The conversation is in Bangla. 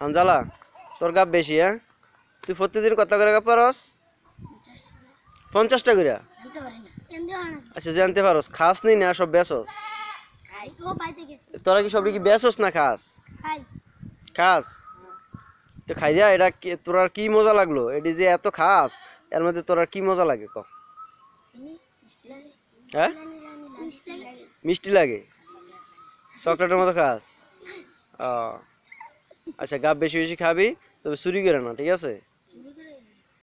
হামজালা তোর গাপ বেশি হ্যাঁ তুই প্রতিদিন কত করে গাপ পারস পঞ্চাশটা করে আচ্ছা জানতে পারস খাস নি না সব বেসস তোরা কি সব কি বেসস না খাস খাস তো খাই যা এটা তোর আর কি মজা লাগলো এটি যে এত খাস এর মধ্যে তোর আর কি মজা লাগে ক হ্যাঁ মিষ্টি লাগে চকলেটের মতো খাস ও আচ্ছা গাপ বেশি বেশি খাবি তবে চুরি করে না ঠিক আছে